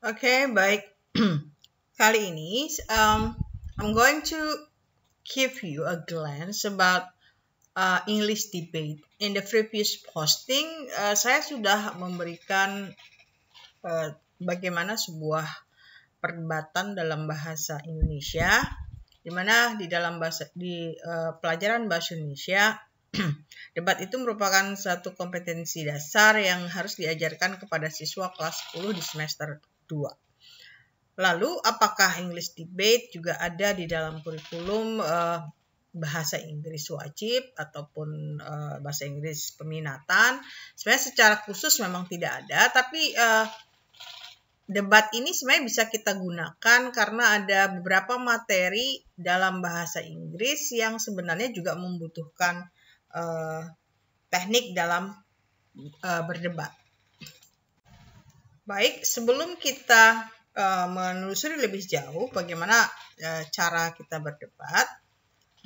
Okay, baik. Kali ini, um, I'm going to give you a glance about uh, English debate. In the previous posting, uh, saya sudah memberikan uh, bagaimana sebuah perdebatan dalam bahasa Indonesia, di mana di dalam bahasa di uh, pelajaran bahasa Indonesia Debat itu merupakan satu kompetensi dasar yang harus diajarkan kepada siswa kelas 10 di semester 2. Lalu apakah English debate juga ada di dalam kurikulum uh, bahasa Inggris wajib ataupun uh, bahasa Inggris peminatan? Sebenarnya secara khusus memang tidak ada, tapi uh, debat ini sebenarnya bisa kita gunakan karena ada beberapa materi dalam bahasa Inggris yang sebenarnya juga membutuhkan uh, teknik dalam uh, berdebat. Baik, sebelum kita uh, menelusuri lebih jauh bagaimana uh, cara kita berdebat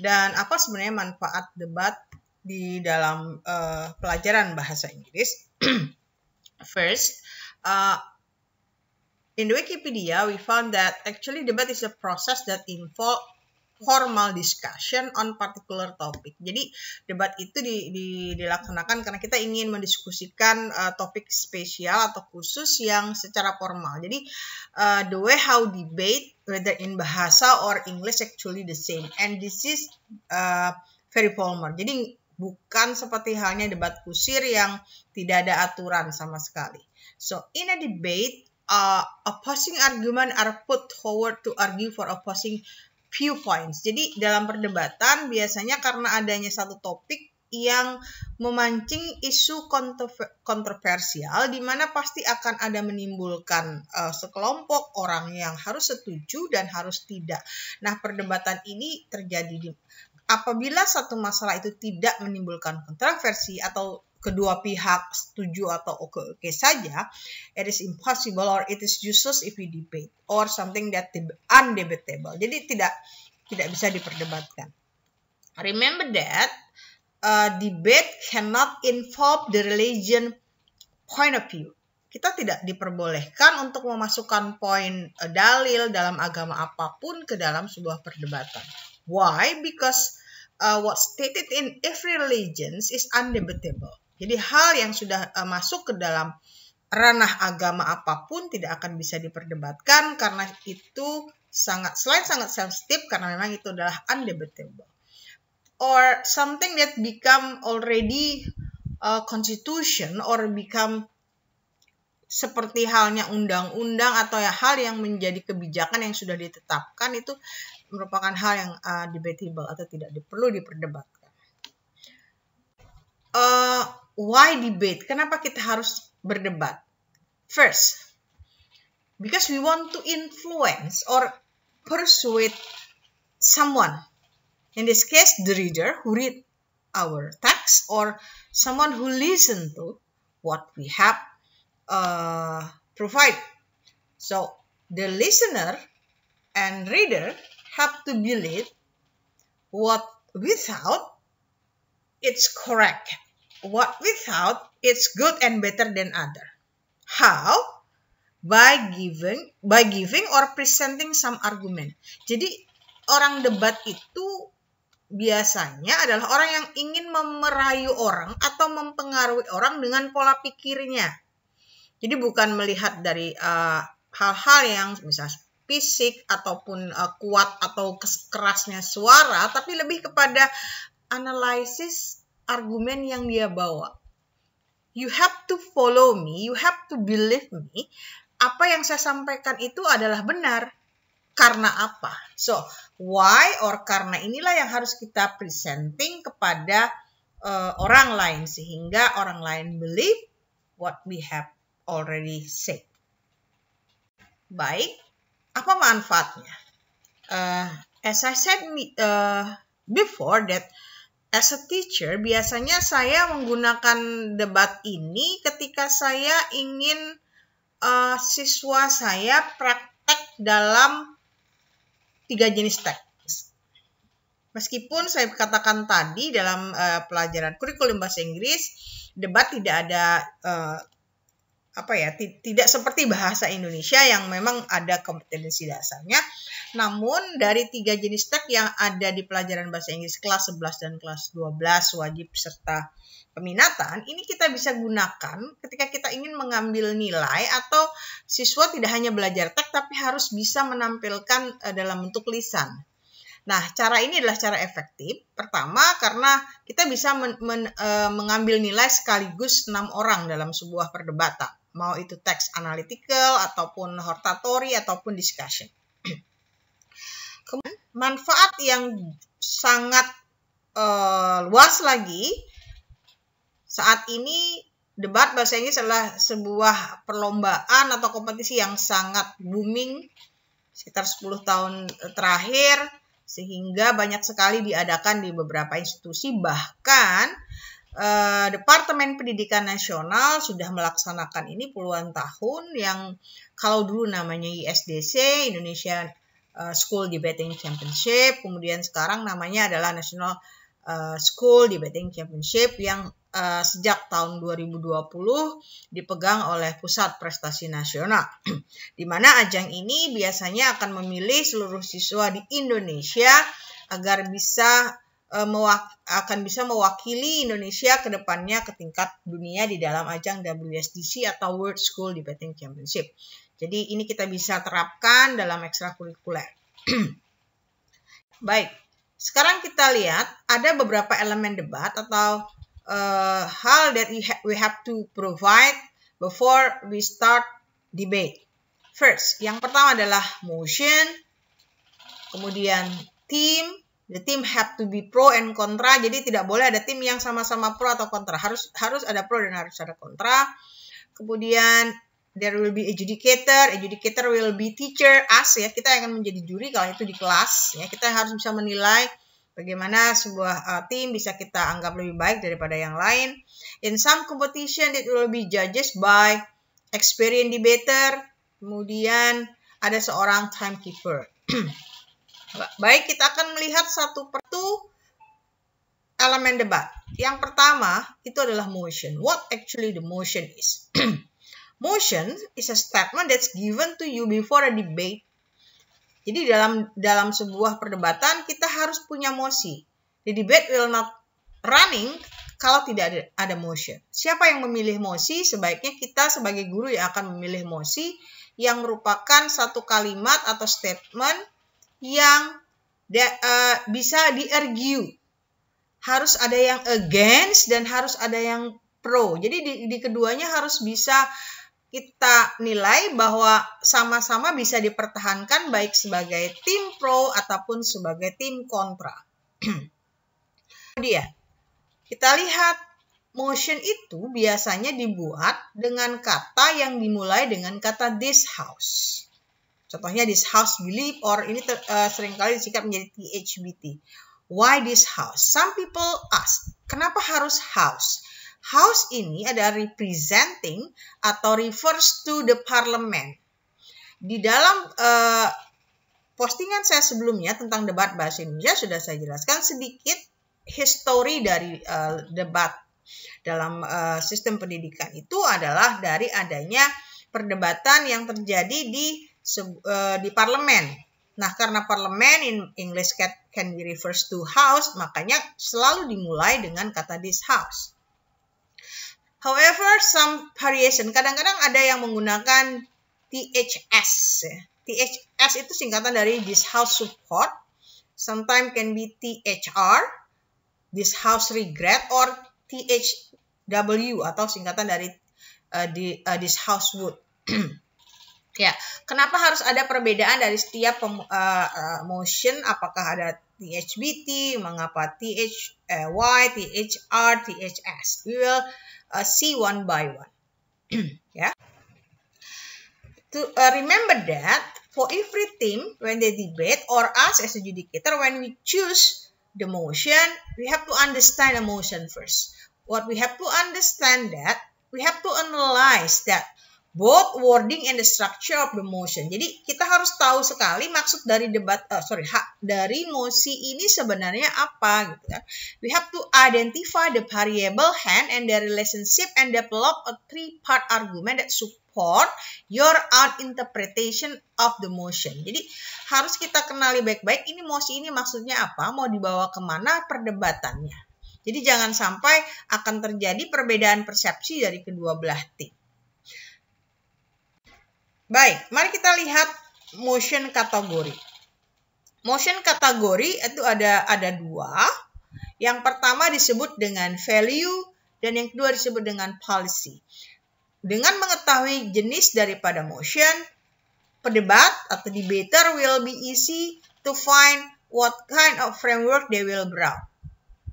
dan apa sebenarnya manfaat debat di dalam uh, pelajaran bahasa Inggris. First, uh, in the Wikipedia we found that actually debate is a process that involve formal discussion on particular topic. Jadi debat itu di, di, dilaksanakan karena kita ingin mendiskusikan uh, topik spesial atau khusus yang secara formal. Jadi uh, the way how debate whether in bahasa or English actually the same. And this is uh, very formal. Jadi bukan seperti halnya debat kusir yang tidak ada aturan sama sekali. So in a debate, uh, opposing argument are put forward to argue for opposing viewpoints. Jadi dalam perdebatan biasanya karena adanya satu topik yang memancing isu kontroversial di mana pasti akan ada menimbulkan uh, sekelompok orang yang harus setuju dan harus tidak. Nah, perdebatan ini terjadi di apabila satu masalah itu tidak menimbulkan kontroversi atau kedua pihak setuju atau oke okay -okay saja, it is impossible or it is useless if we debate or something that undebatable. Jadi tidak tidak bisa diperdebatkan. Remember that uh, debate cannot involve the religion point of view. Kita tidak diperbolehkan untuk memasukkan poin uh, dalil dalam agama apapun ke dalam sebuah perdebatan. Why? Because uh, what stated in every religions is undebatable. Jadi hal yang sudah e, masuk ke dalam ranah agama apapun tidak akan bisa diperdebatkan karena itu sangat selain sangat sensitif karena memang itu adalah undebatable or something that become already a e, constitution or become seperti halnya undang-undang atau ya hal yang menjadi kebijakan yang sudah ditetapkan itu merupakan hal yang uh, debatable atau tidak perlu diperdebatkan. Uh, why debate? Kenapa kita harus berdebat? First, because we want to influence or persuade someone. In this case, the reader who read our text or someone who listen to what we have uh, provided. So, the listener and reader have to believe what without it's correct what without it's good and better than other. How? By giving, by giving or presenting some argument. Jadi orang debat itu biasanya adalah orang yang ingin memerayu orang atau mempengaruhi orang dengan pola pikirnya. Jadi bukan melihat dari uh, hal-hal uh, yang misalnya fisik ataupun uh, kuat atau kerasnya suara, tapi lebih kepada analisis argumen yang dia bawa. You have to follow me, you have to believe me. Apa yang saya sampaikan itu adalah benar. Karena apa? So, why or karena inilah yang harus kita presenting kepada uh, orang lain sehingga orang lain believe what we have already said. Baik, apa manfaatnya? Uh, as I said uh, before that as a teacher, biasanya saya menggunakan debat ini ketika saya ingin uh, siswa saya praktek dalam tiga jenis teks. Meskipun saya katakan tadi dalam uh, pelajaran kurikulum bahasa Inggris, debat tidak ada uh, apa ya, tidak seperti bahasa Indonesia yang memang ada kompetensi dasarnya. Namun dari tiga jenis teks yang ada di pelajaran bahasa Inggris kelas 11 dan kelas 12 wajib serta peminatan ini kita bisa gunakan ketika kita ingin mengambil nilai atau siswa tidak hanya belajar teks tapi harus bisa menampilkan eh, dalam bentuk lisan. Nah, cara ini adalah cara efektif. Pertama, karena kita bisa men, men, eh, mengambil nilai sekaligus enam orang dalam sebuah perdebatan, mau itu teks analytical ataupun hortatory ataupun discussion. manfaat yang sangat uh, luas lagi saat ini debat bahasa Inggris adalah sebuah perlombaan atau kompetisi yang sangat booming sekitar 10 tahun terakhir sehingga banyak sekali diadakan di beberapa institusi bahkan eh, Departemen Pendidikan Nasional sudah melaksanakan ini puluhan tahun yang kalau dulu namanya ISDC Indonesia uh, School Debating Championship. Kemudian sekarang namanya adalah National uh, School Debating Championship yang uh, sejak tahun 2020 dipegang oleh Pusat Prestasi Nasional. di mana ajang ini biasanya akan memilih seluruh siswa di Indonesia agar bisa uh, akan bisa mewakili Indonesia ke depannya ke tingkat dunia di dalam ajang WSDC atau World School Debating Championship. Jadi ini kita bisa terapkan dalam ekstrakurikuler. Baik, sekarang kita lihat ada beberapa elemen debat atau uh, hal that we, have to provide before we start debate. First, yang pertama adalah motion, kemudian team, the team have to be pro and contra. Jadi tidak boleh ada tim yang sama-sama pro atau kontra. Harus harus ada pro dan harus ada kontra. Kemudian there will be adjudicator, adjudicator will be teacher, us ya, kita akan menjadi juri kalau itu di kelas ya, kita harus bisa menilai bagaimana sebuah uh, tim bisa kita anggap lebih baik daripada yang lain. In some competition it will be judges by experience debater, kemudian ada seorang timekeeper. baik, kita akan melihat satu per pertu elemen debat. Yang pertama itu adalah motion. What actually the motion is? Motion is a statement that's given to you before a debate. Jadi dalam dalam sebuah perdebatan kita harus punya mosi. The debate will not running kalau tidak ada, ada motion. Siapa yang memilih mosi? Sebaiknya kita sebagai guru yang akan memilih mosi yang merupakan satu kalimat atau statement yang de, uh, bisa Harus ada yang against dan harus ada yang pro. Jadi di, di keduanya harus bisa kita nilai bahwa sama-sama bisa dipertahankan baik sebagai tim pro ataupun sebagai tim kontra. Kemudian, kita lihat motion itu biasanya dibuat dengan kata yang dimulai dengan kata this house. Contohnya this house believe or ini ter, uh, seringkali disingkat menjadi THBT. Why this house? Some people ask, kenapa harus house? House ini ada representing atau refers to the parliament. Di dalam uh, postingan saya sebelumnya tentang debat bahasa Indonesia sudah saya jelaskan sedikit history dari uh, debat dalam uh, sistem pendidikan itu adalah dari adanya perdebatan yang terjadi di uh, di parlemen. Nah, karena parlemen in English can, can be refers to house, makanya selalu dimulai dengan kata this house. However, some variation. Kadang-kadang ada yang menggunakan THS. THS itu singkatan dari This House Support. Sometimes can be THR, This House Regret, or THW atau singkatan dari uh, the, uh, This House would. ya, kenapa harus ada perbedaan dari setiap uh, uh, motion? Apakah ada THBT, mga pa THY, eh, THR, THS. We will uh, see one by one. yeah. To uh, remember that for every team when they debate or us as adjudicator when we choose the motion, we have to understand the motion first. What we have to understand that we have to analyze that both wording and the structure of the motion. Jadi kita harus tahu sekali maksud dari debat uh, sorry hak dari mosi ini sebenarnya apa gitu kan. We have to identify the variable hand and the relationship and develop a three part argument that support your own interpretation of the motion. Jadi harus kita kenali baik-baik ini mosi ini maksudnya apa, mau dibawa kemana perdebatannya. Jadi jangan sampai akan terjadi perbedaan persepsi dari kedua belah tim. Baik, mari kita lihat motion kategori. Motion kategori itu ada ada dua. Yang pertama disebut dengan value dan yang kedua disebut dengan policy. Dengan mengetahui jenis daripada motion, perdebat atau debater will be easy to find what kind of framework they will draw.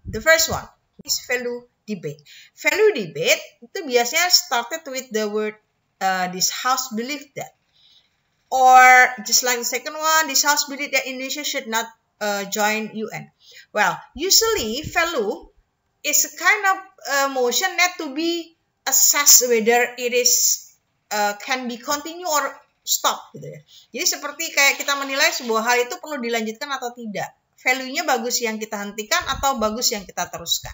The first one is value debate. Value debate itu biasanya started with the word uh, this house believe that. Or just like the second one, this house believe that Indonesia should not uh, join UN. Well, usually value is a kind of uh, motion that to be assessed whether it is uh, can be continue or stop gitu ya. Jadi seperti kayak kita menilai sebuah hal itu perlu dilanjutkan atau tidak. Value-nya bagus yang kita hentikan atau bagus yang kita teruskan.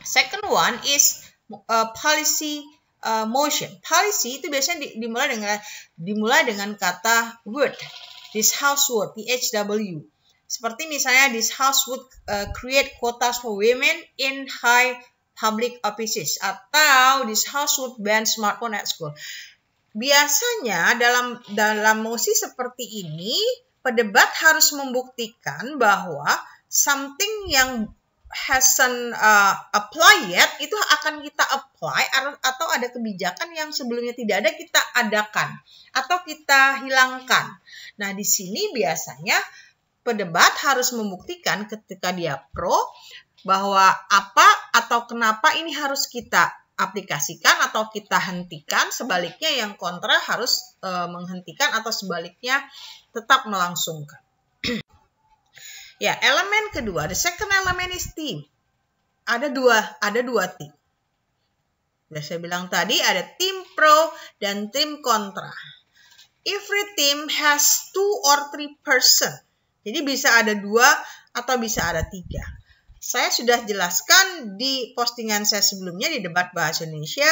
Second one is uh, policy uh, motion. Policy itu biasanya di, dimulai dengan dimulai dengan kata would. This house would, THW. Seperti misalnya this house would uh, create quotas for women in high public offices atau this house would ban smartphone at school. Biasanya dalam dalam mosi seperti ini pedebat harus membuktikan bahwa something yang hasn't uh, apply yet itu akan kita apply atau ada kebijakan yang sebelumnya tidak ada kita adakan atau kita hilangkan. Nah, di sini biasanya pedebat harus membuktikan ketika dia pro bahwa apa atau kenapa ini harus kita aplikasikan atau kita hentikan, sebaliknya yang kontra harus uh, menghentikan atau sebaliknya tetap melangsungkan. Ya, elemen kedua, the second element is team. Ada dua, ada dua tim. Sudah saya bilang tadi ada tim pro dan tim kontra. Every team has two or three person. Jadi bisa ada dua atau bisa ada tiga. Saya sudah jelaskan di postingan saya sebelumnya di debat bahasa Indonesia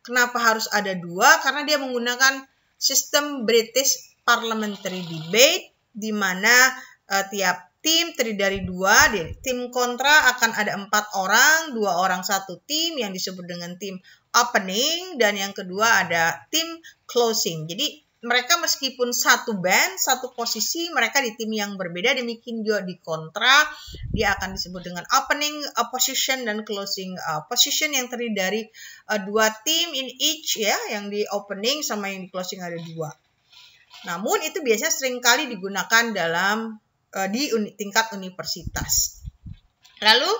kenapa harus ada dua karena dia menggunakan sistem British parliamentary debate di mana uh, tiap tim terdiri dari dua tim kontra akan ada empat orang dua orang satu tim yang disebut dengan tim opening dan yang kedua ada tim closing jadi mereka meskipun satu band satu posisi mereka di tim yang berbeda demikian juga di kontra dia akan disebut dengan opening position dan closing uh, position yang terdiri dari uh, dua tim in each ya yang di opening sama yang di closing ada dua namun itu biasanya seringkali digunakan dalam uh, di uni, tingkat universitas. Lalu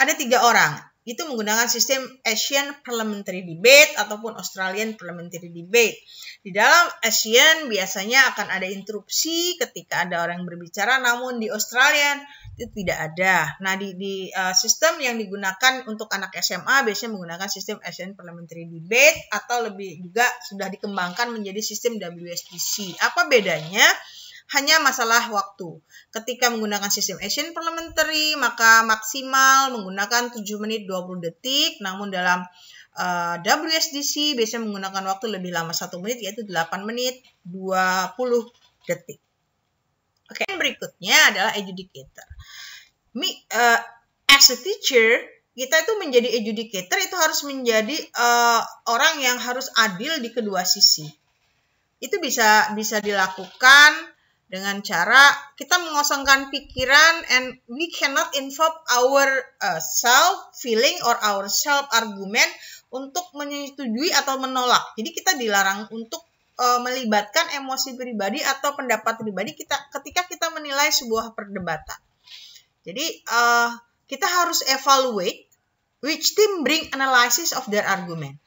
ada tiga orang itu menggunakan sistem Asian Parliamentary Debate ataupun Australian Parliamentary Debate. Di dalam Asian biasanya akan ada interupsi ketika ada orang yang berbicara, namun di Australian itu tidak ada. Nah, di, di uh, sistem yang digunakan untuk anak SMA biasanya menggunakan sistem Asian Parliamentary Debate atau lebih juga sudah dikembangkan menjadi sistem WSPC. Apa bedanya? hanya masalah waktu. Ketika menggunakan sistem Asian Parliamentary, maka maksimal menggunakan 7 menit 20 detik, namun dalam uh, eh, WSDC biasanya menggunakan waktu lebih lama 1 menit, yaitu 8 menit 20 detik. Oke, okay. berikutnya adalah adjudicator. Me, uh, as a teacher, kita itu menjadi adjudicator itu harus menjadi uh, orang yang harus adil di kedua sisi. Itu bisa bisa dilakukan dengan cara kita mengosongkan pikiran and we cannot involve our uh, self feeling or our self argument untuk menyetujui atau menolak. Jadi kita dilarang untuk uh, melibatkan emosi pribadi atau pendapat pribadi kita ketika kita menilai sebuah perdebatan. Jadi uh, kita harus evaluate which team bring analysis of their argument.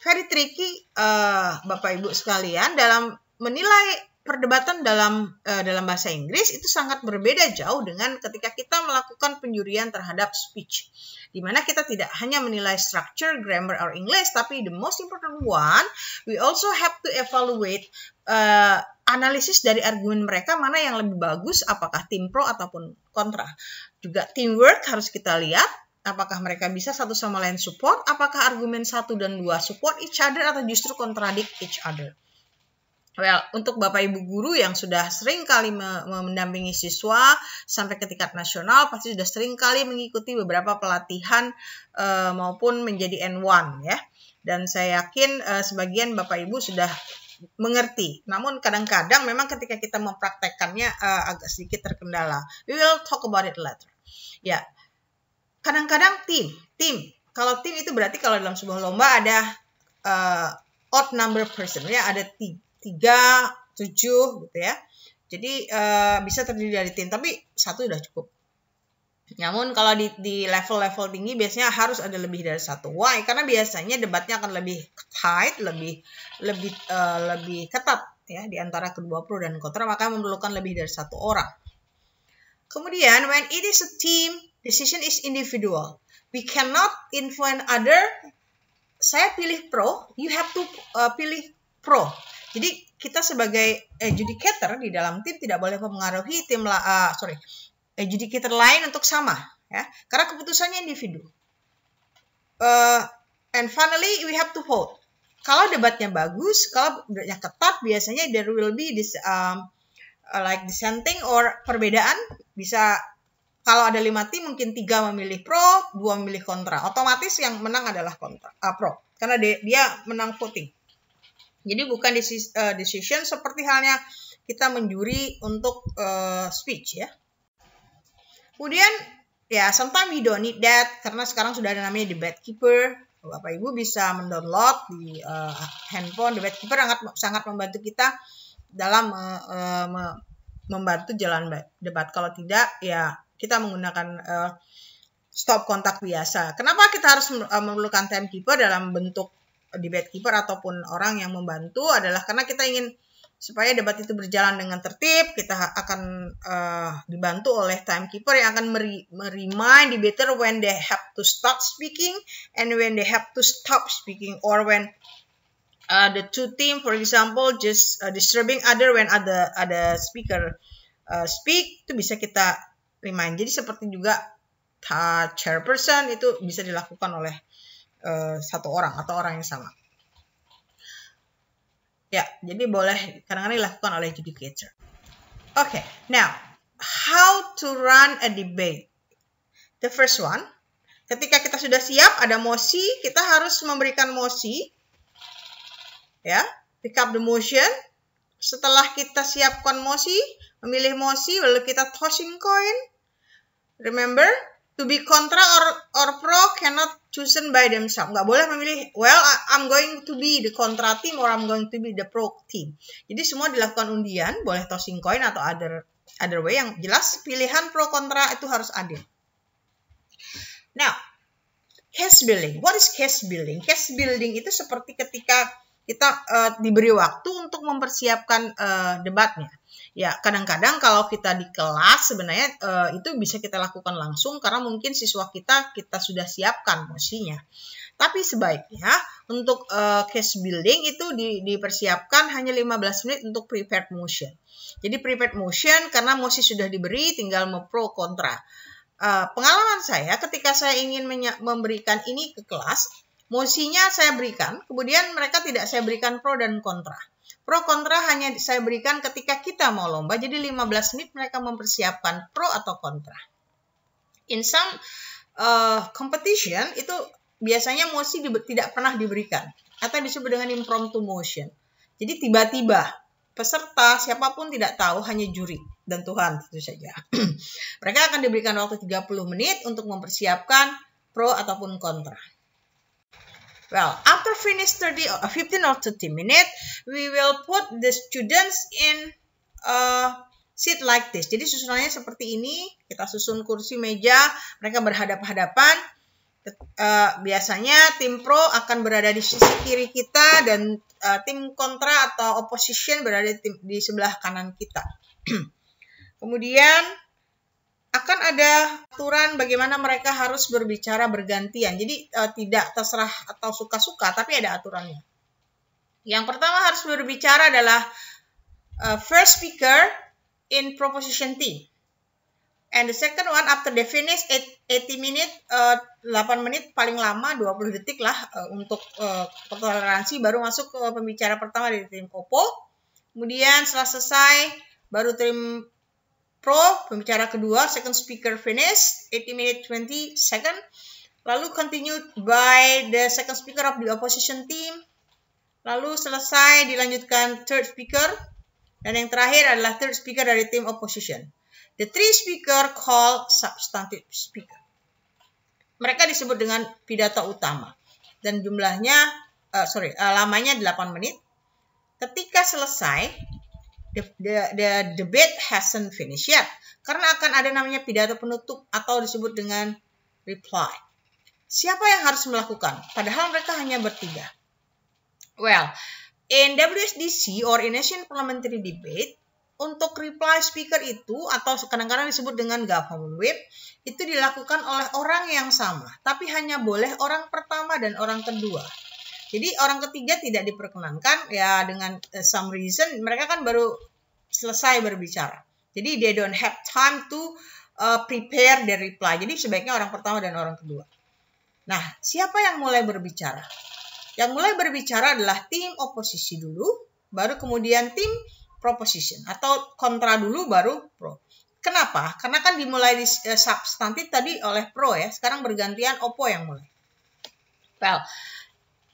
Very tricky uh, Bapak Ibu sekalian dalam menilai perdebatan dalam uh, dalam bahasa Inggris itu sangat berbeda jauh dengan ketika kita melakukan penjurian terhadap speech. Di mana kita tidak hanya menilai structure, grammar, or English, tapi the most important one, we also have to evaluate uh, analisis dari argumen mereka mana yang lebih bagus, apakah tim pro ataupun kontra. Juga teamwork harus kita lihat, apakah mereka bisa satu sama lain support, apakah argumen satu dan dua support each other atau justru contradict each other. Well, untuk Bapak Ibu guru yang sudah sering kali mendampingi siswa sampai ke tingkat nasional pasti sudah sering kali mengikuti beberapa pelatihan eh, maupun menjadi N1 ya. Dan saya yakin eh, sebagian Bapak Ibu sudah mengerti. Namun kadang-kadang memang ketika kita mempraktekkannya eh, agak sedikit terkendala. We will talk about it later. Ya. Kadang-kadang tim, tim. Kalau tim itu berarti kalau dalam sebuah lomba ada uh, odd number person ya ada tiga tiga tujuh gitu ya jadi uh, bisa terdiri dari tim tapi satu sudah cukup namun kalau di, di level-level tinggi biasanya harus ada lebih dari satu. Why? Karena biasanya debatnya akan lebih tight, lebih lebih uh, lebih ketat ya di antara kedua pro dan kontra, maka memerlukan lebih dari satu orang. Kemudian when it is a team, decision is individual. We cannot influence other. Saya pilih pro, you have to uh, pilih pro. Jadi kita sebagai adjudicator di dalam tim tidak boleh mempengaruhi tim uh, sorry adjudicator lain untuk sama ya karena keputusannya individu. Uh, and finally we have to vote. Kalau debatnya bagus, kalau debatnya ketat biasanya there will be this um, uh, like dissenting or perbedaan bisa kalau ada lima tim mungkin tiga memilih pro, dua memilih kontra. Otomatis yang menang adalah kontra, uh, pro karena dia menang voting. Jadi bukan eh, decision seperti halnya kita menjuri untuk uh, speech ya. Kemudian ya sometimes we don't need that karena sekarang sudah ada namanya the bad keeper. Bapak Ibu bisa mendownload di uh, handphone bad keeper sangat sangat membantu kita dalam uh, uh, membantu jalan debat. Kalau tidak ya kita menggunakan uh, stop kontak biasa. Kenapa kita harus uh, memerlukan timekeeper dalam bentuk di bed keeper ataupun orang yang membantu adalah karena kita ingin supaya debat itu berjalan dengan tertib kita akan uh, dibantu oleh timekeeper yang akan meri remind debater when they have to stop speaking and when they have to stop speaking or when uh, the two team for example just uh, disturbing other when other ada speaker uh, speak itu bisa kita remind jadi seperti juga chairperson itu bisa dilakukan oleh Eh, satu orang atau orang yang sama. Ya, jadi boleh kadang-kadang dilakukan oleh judicator. Oke, okay, now how to run a debate. The first one, ketika kita sudah siap ada mosi, kita harus memberikan mosi. Ya, pick up the motion. Setelah kita siapkan mosi, memilih mosi, lalu kita tossing coin. Remember, to be contra or, or pro cannot chosen by themselves. Nggak boleh memilih, well, I'm going to be the contra team or I'm going to be the pro team. Jadi semua dilakukan undian, boleh tossing coin atau other other way yang jelas pilihan pro kontra itu harus adil. Now, case building. What is case building? Case building itu seperti ketika kita uh, diberi waktu untuk mempersiapkan uh, debatnya. Ya, kadang-kadang kalau kita di kelas sebenarnya e, itu bisa kita lakukan langsung karena mungkin siswa kita kita sudah siapkan mosinya. Tapi sebaiknya untuk e, case building itu di, dipersiapkan hanya 15 menit untuk prepared motion. Jadi prepared motion karena mosi sudah diberi tinggal mempro kontra. e, pengalaman saya ketika saya ingin memberikan ini ke kelas, mosinya saya berikan, kemudian mereka tidak saya berikan pro dan kontra. Pro kontra hanya saya berikan ketika kita mau lomba. Jadi 15 menit mereka mempersiapkan pro atau kontra. In some uh, competition itu biasanya mosi di, tidak pernah diberikan atau disebut dengan impromptu motion. Jadi tiba-tiba peserta siapapun tidak tahu hanya juri dan Tuhan tentu saja. mereka akan diberikan waktu 30 menit untuk mempersiapkan pro ataupun kontra. Well, after finish 30, 15 uh, or 30 minutes, we will put the students in a seat like this. Jadi susunannya seperti ini, kita susun kursi meja, mereka berhadap-hadapan. Uh, biasanya tim pro akan berada di sisi kiri kita dan uh, tim kontra atau opposition berada di, tim, di sebelah kanan kita. Kemudian akan ada aturan bagaimana mereka harus berbicara bergantian. Jadi uh, tidak terserah atau suka-suka, tapi ada aturannya. Yang pertama harus berbicara adalah uh, first speaker in proposition T. And the second one after they finish 80 minutes, uh, eh, 8 menit paling lama 20 detik lah uh, untuk uh, toleransi baru masuk ke pembicara pertama dari tim Kopo. Kemudian setelah selesai baru tim Pro, pembicara kedua, second speaker finish, 80 minute 20 second. Lalu continued by the second speaker of the opposition team. Lalu selesai dilanjutkan third speaker. Dan yang terakhir adalah third speaker dari tim opposition. The three speaker call substantive speaker. Mereka disebut dengan pidato utama. Dan jumlahnya, uh, sorry, uh, lamanya 8 menit. Ketika selesai, the, the, the debate hasn't finished yet. Karena akan ada namanya pidato penutup atau disebut dengan reply. Siapa yang harus melakukan? Padahal mereka hanya bertiga. Well, in WSDC or in Asian Parliamentary Debate, untuk reply speaker itu atau kadang-kadang disebut dengan government whip itu dilakukan oleh orang yang sama, tapi hanya boleh orang pertama dan orang kedua. Jadi orang ketiga tidak diperkenankan ya dengan uh, some reason mereka kan baru selesai berbicara. Jadi they don't have time to uh, prepare their reply. Jadi sebaiknya orang pertama dan orang kedua. Nah, siapa yang mulai berbicara? Yang mulai berbicara adalah tim oposisi dulu, baru kemudian tim proposition atau kontra dulu baru pro. Kenapa? Karena kan dimulai di eh, substantif tadi oleh pro ya, sekarang bergantian opo yang mulai. Well,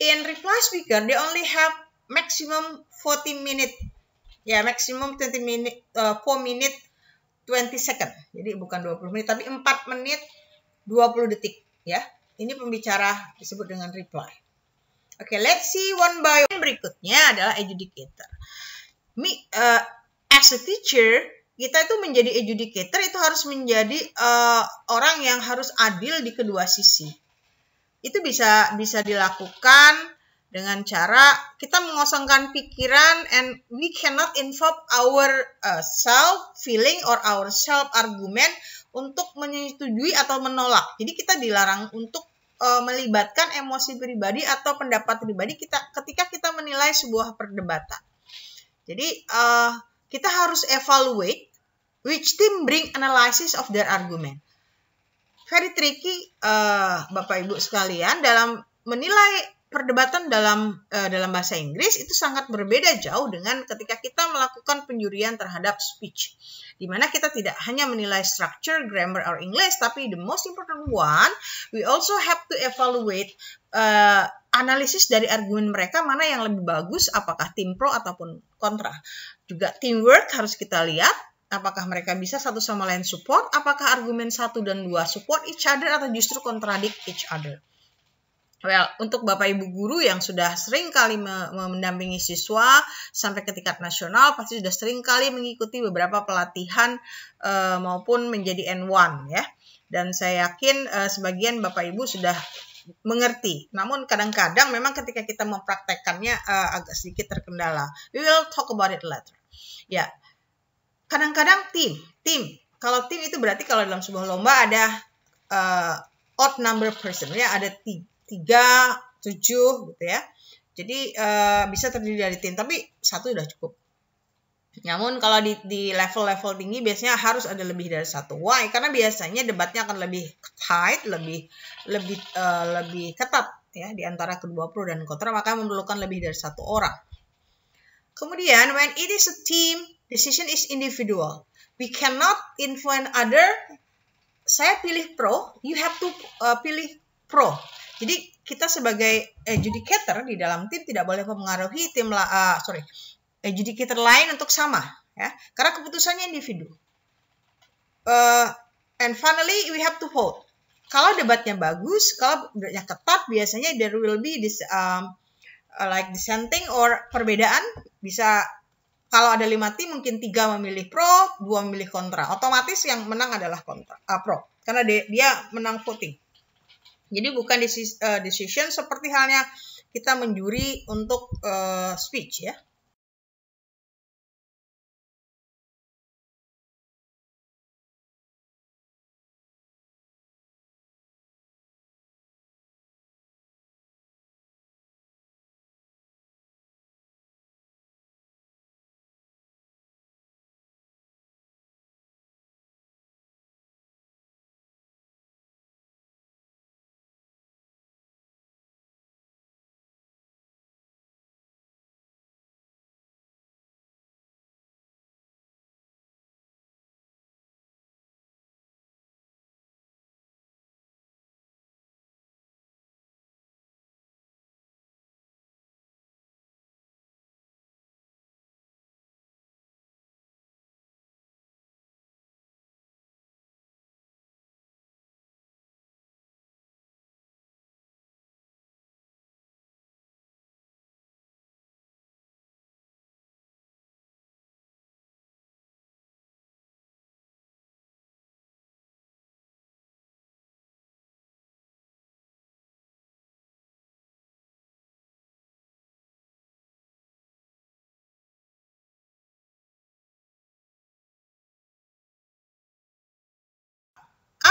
in reply speaker, they only have maximum 40 minute. Ya, yeah, maximum 20 minute, uh, 4 minute 20 second. Jadi bukan 20 menit, tapi 4 menit 20 detik. Ya, ini pembicara disebut dengan reply. Oke, okay, let's see one by one. Berikutnya adalah adjudicator. Me, uh, as a teacher, kita itu menjadi adjudicator itu harus menjadi uh, orang yang harus adil di kedua sisi itu bisa bisa dilakukan dengan cara kita mengosongkan pikiran and we cannot involve our uh, self feeling or our self argument untuk menyetujui atau menolak. Jadi kita dilarang untuk uh, melibatkan emosi pribadi atau pendapat pribadi kita ketika kita menilai sebuah perdebatan. Jadi uh, kita harus evaluate which team bring analysis of their argument very tricky uh, Bapak Ibu sekalian dalam menilai perdebatan dalam uh, dalam bahasa Inggris itu sangat berbeda jauh dengan ketika kita melakukan penjurian terhadap speech. Di mana kita tidak hanya menilai structure, grammar, or English, tapi the most important one, we also have to evaluate uh, analisis dari argumen mereka mana yang lebih bagus, apakah tim pro ataupun kontra. Juga teamwork harus kita lihat, apakah mereka bisa satu sama lain support, apakah argumen satu dan dua support each other atau justru kontradik each other. Well, untuk Bapak Ibu guru yang sudah sering kali mendampingi siswa sampai ke tingkat nasional, pasti sudah sering kali mengikuti beberapa pelatihan eh, maupun menjadi N1 ya. Dan saya yakin eh, sebagian Bapak Ibu sudah mengerti. Namun kadang-kadang memang ketika kita mempraktekkannya eh, agak sedikit terkendala. We will talk about it later. Ya, kadang-kadang tim, tim. Kalau tim itu berarti kalau dalam sebuah lomba ada uh, odd number person ya, ada tiga, tujuh gitu ya. Jadi uh, bisa terdiri dari tim, tapi satu sudah cukup. Namun kalau di, level-level tinggi biasanya harus ada lebih dari satu. Why? Karena biasanya debatnya akan lebih tight, lebih lebih uh, lebih ketat ya di antara kedua pro dan kontra, maka memerlukan lebih dari satu orang. Kemudian when it is a team Decision is individual. We cannot influence other. Saya pilih pro, you have to uh, pilih pro. Jadi kita sebagai adjudicator di dalam tim tidak boleh mempengaruhi tim uh, sorry adjudicator lain untuk sama ya karena keputusannya individu. Uh, and finally we have to vote. Kalau debatnya bagus, kalau debatnya ketat biasanya there will be this um, uh, like dissenting or perbedaan bisa kalau ada lima tim mungkin tiga memilih pro, dua memilih kontra. Otomatis yang menang adalah kontra, uh, pro, karena dia, dia menang voting. Jadi bukan eh, decision seperti halnya kita menjuri untuk uh, speech ya.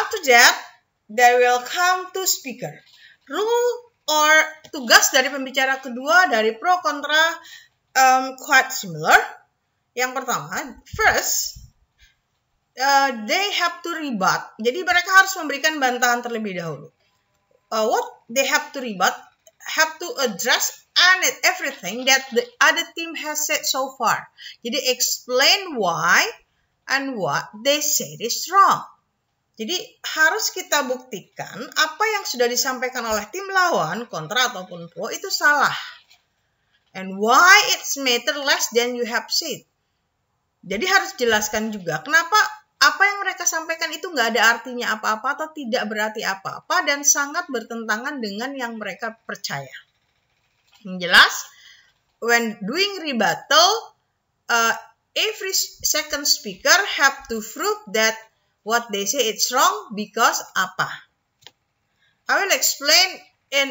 After that, they will come to speaker. Rule or tugas dari pembicara kedua dari pro kontra um, quite similar. Yang pertama, first, uh, they have to rebut. Jadi mereka harus memberikan bantahan terlebih dahulu. Uh, what they have to rebut, have to address and everything that the other team has said so far. Jadi explain why and what they said is wrong. Jadi harus kita buktikan apa yang sudah disampaikan oleh tim lawan, kontra ataupun pro itu salah. And why it's matter less than you have said. Jadi harus jelaskan juga kenapa apa yang mereka sampaikan itu nggak ada artinya apa-apa atau tidak berarti apa-apa dan sangat bertentangan dengan yang mereka percaya. Yang jelas, when doing rebuttal, uh, every second speaker have to prove that What they say it's wrong because apa. I will explain in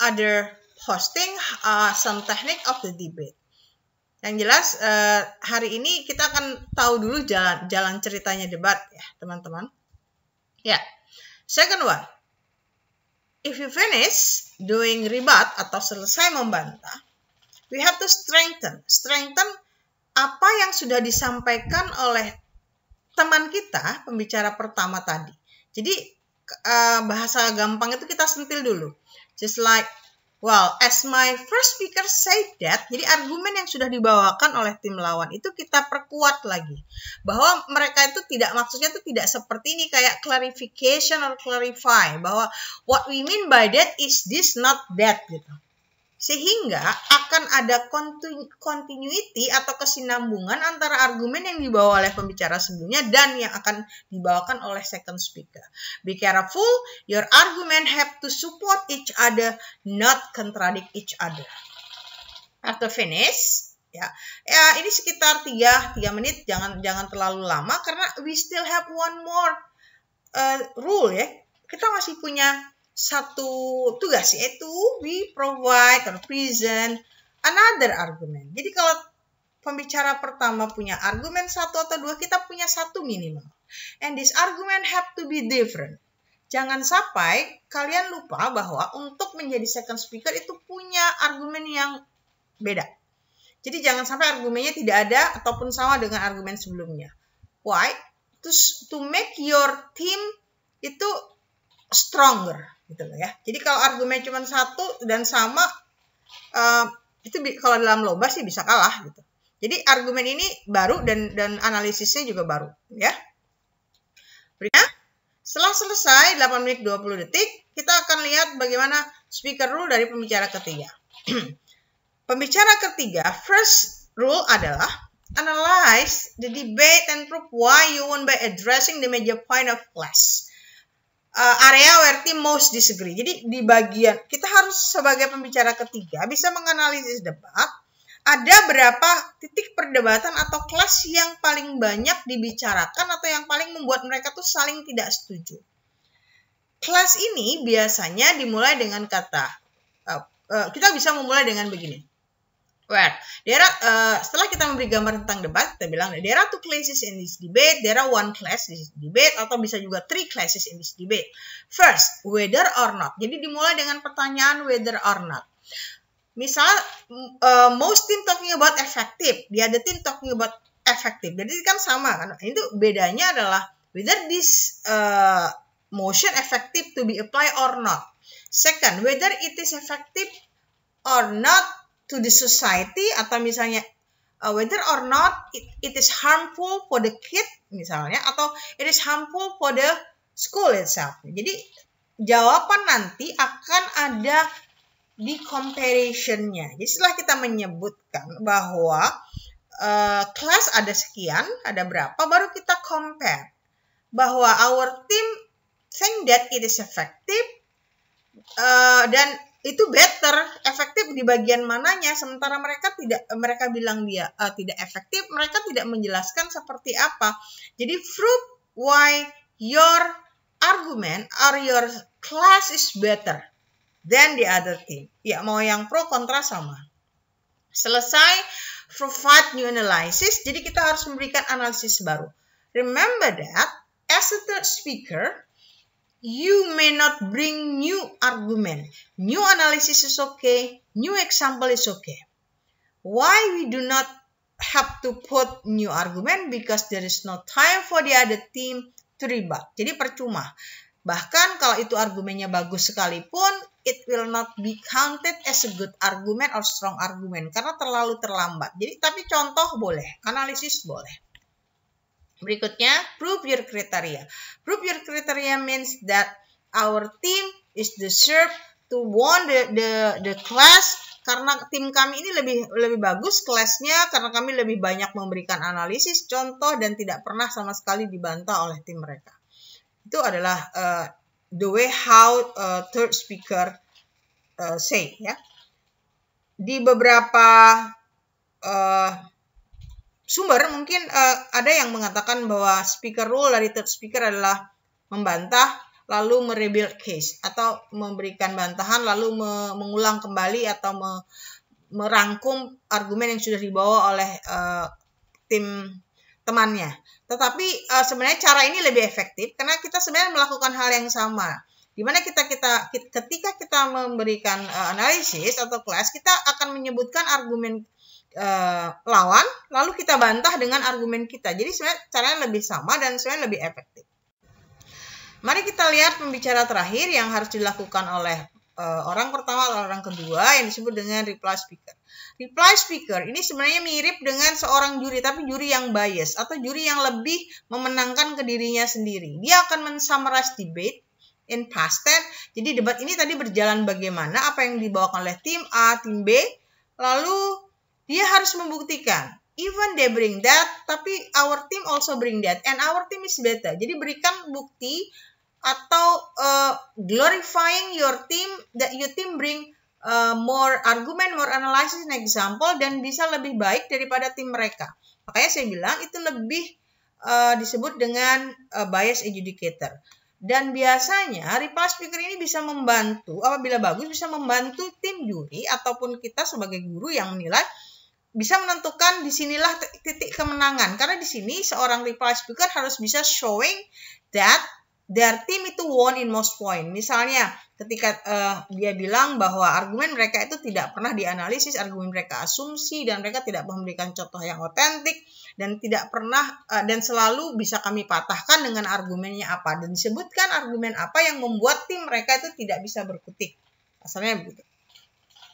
other posting uh, some technique of the debate. Yang jelas uh, hari ini kita akan tahu dulu jalan jalan ceritanya debat ya teman-teman. Ya, yeah. second one. If you finish doing rebut atau selesai membantah, we have to strengthen. Strengthen apa yang sudah disampaikan oleh teman kita pembicara pertama tadi. Jadi eh, bahasa gampang itu kita sentil dulu. Just like well, as my first speaker said that, jadi argumen yang sudah dibawakan oleh tim lawan itu kita perkuat lagi. Bahwa mereka itu tidak maksudnya itu tidak seperti ini kayak clarification or clarify bahwa what we mean by that is this not that gitu sehingga akan ada continuity atau kesinambungan antara argumen yang dibawa oleh pembicara sebelumnya dan yang akan dibawakan oleh second speaker. Be careful, your argument have to support each other, not contradict each other. After finish, ya, ya ini sekitar 3 3 menit, jangan jangan terlalu lama karena we still have one more uh, rule ya. Kita masih punya satu tugas yaitu we provide or present another argument. Jadi kalau pembicara pertama punya argumen satu atau dua, kita punya satu minimal. And this argument have to be different. Jangan sampai kalian lupa bahwa untuk menjadi second speaker itu punya argumen yang beda. Jadi jangan sampai argumennya tidak ada ataupun sama dengan argumen sebelumnya. Why? To, to make your team itu stronger gitu loh ya. Jadi kalau argumen cuma satu dan sama uh, itu kalau dalam lomba sih bisa kalah gitu. Jadi argumen ini baru dan dan analisisnya juga baru ya. Berikutnya, setelah selesai 8 menit 20 detik, kita akan lihat bagaimana speaker rule dari pembicara ketiga. pembicara ketiga, first rule adalah analyze the debate and prove why you won by addressing the major point of class uh, area where team most disagree. Jadi di bagian kita harus sebagai pembicara ketiga bisa menganalisis debat. Ada berapa titik perdebatan atau kelas yang paling banyak dibicarakan atau yang paling membuat mereka tuh saling tidak setuju. Kelas ini biasanya dimulai dengan kata uh, uh, kita bisa memulai dengan begini where there are uh, eh, setelah kita memberi gambar tentang debat kita bilang there are two classes in this debate there are one class in this debate atau bisa juga three classes in this debate first whether or not jadi dimulai dengan pertanyaan whether or not misal uh, most team talking about effective the other team talking about effective jadi kan sama kan itu bedanya adalah whether this uh, motion effective to be applied or not second whether it is effective or not to the society atau misalnya uh, whether or not it, it is harmful for the kid misalnya atau it is harmful for the school itself. Jadi jawaban nanti akan ada di comparisonnya Jadi setelah kita menyebutkan bahwa uh, kelas ada sekian, ada berapa, baru kita compare bahwa our team think that it is effective uh, dan itu better efektif di bagian mananya sementara mereka tidak mereka bilang dia uh, tidak efektif mereka tidak menjelaskan seperti apa jadi prove why your argument or your class is better than the other thing ya mau yang pro kontra sama selesai provide new analysis jadi kita harus memberikan analisis baru remember that as a third speaker you may not bring new argument. New analysis is okay. New example is okay. Why we do not have to put new argument? Because there is no time for the other team to rebut. Jadi percuma. Bahkan kalau itu argumennya bagus sekalipun, it will not be counted as a good argument or strong argument. Karena terlalu terlambat. Jadi tapi contoh boleh, analisis boleh. Berikutnya, prove your criteria. Prove your criteria means that our team is deserve to won the, the, the class karena tim kami ini lebih lebih bagus kelasnya karena kami lebih banyak memberikan analisis contoh dan tidak pernah sama sekali dibantah oleh tim mereka itu adalah uh, the way how uh, third speaker uh, say ya di beberapa uh, sumber mungkin uh, ada yang mengatakan bahwa speaker rule dari third speaker adalah membantah lalu merebuild case atau memberikan bantahan lalu me mengulang kembali atau me merangkum argumen yang sudah dibawa oleh uh, tim temannya. Tetapi uh, sebenarnya cara ini lebih efektif karena kita sebenarnya melakukan hal yang sama. Dimana kita kita ketika kita memberikan uh, analisis atau kelas kita akan menyebutkan argumen uh, lawan, lalu kita bantah dengan argumen kita. Jadi sebenarnya caranya lebih sama dan sebenarnya lebih efektif. Mari kita lihat pembicara terakhir yang harus dilakukan oleh uh, orang pertama atau orang kedua yang disebut dengan reply speaker. Reply speaker ini sebenarnya mirip dengan seorang juri, tapi juri yang bias atau juri yang lebih memenangkan ke dirinya sendiri. Dia akan mensummarize debate in past tense. Jadi debat ini tadi berjalan bagaimana, apa yang dibawakan oleh tim A, tim B, lalu dia harus membuktikan. Even they bring that, tapi our team also bring that, and our team is better. Jadi berikan bukti atau uh, glorifying your team that your team bring uh, more argument, more analysis, and example dan bisa lebih baik daripada tim mereka. Makanya saya bilang itu lebih uh, disebut dengan uh, bias adjudicator. Dan biasanya reply speaker ini bisa membantu apabila bagus bisa membantu tim juri ataupun kita sebagai guru yang menilai bisa menentukan disinilah titik kemenangan karena di sini seorang reply speaker harus bisa showing that their team itu won in most point. Misalnya ketika uh, dia bilang bahwa argumen mereka itu tidak pernah dianalisis, argumen mereka asumsi dan mereka tidak memberikan contoh yang otentik dan tidak pernah uh, dan selalu bisa kami patahkan dengan argumennya apa dan disebutkan argumen apa yang membuat tim mereka itu tidak bisa berkutik. Asalnya begitu.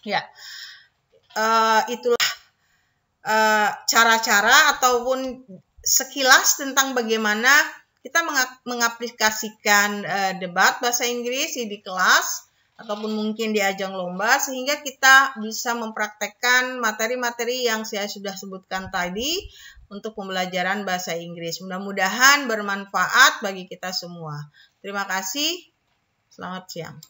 Ya. Uh, itulah Eh, cara-cara uh, ataupun sekilas tentang bagaimana kita mengaplikasikan uh, debat bahasa Inggris di kelas ataupun mungkin di ajang lomba sehingga kita bisa mempraktekkan materi-materi yang saya sudah sebutkan tadi untuk pembelajaran bahasa Inggris. Mudah-mudahan bermanfaat bagi kita semua. Terima kasih. Selamat siang.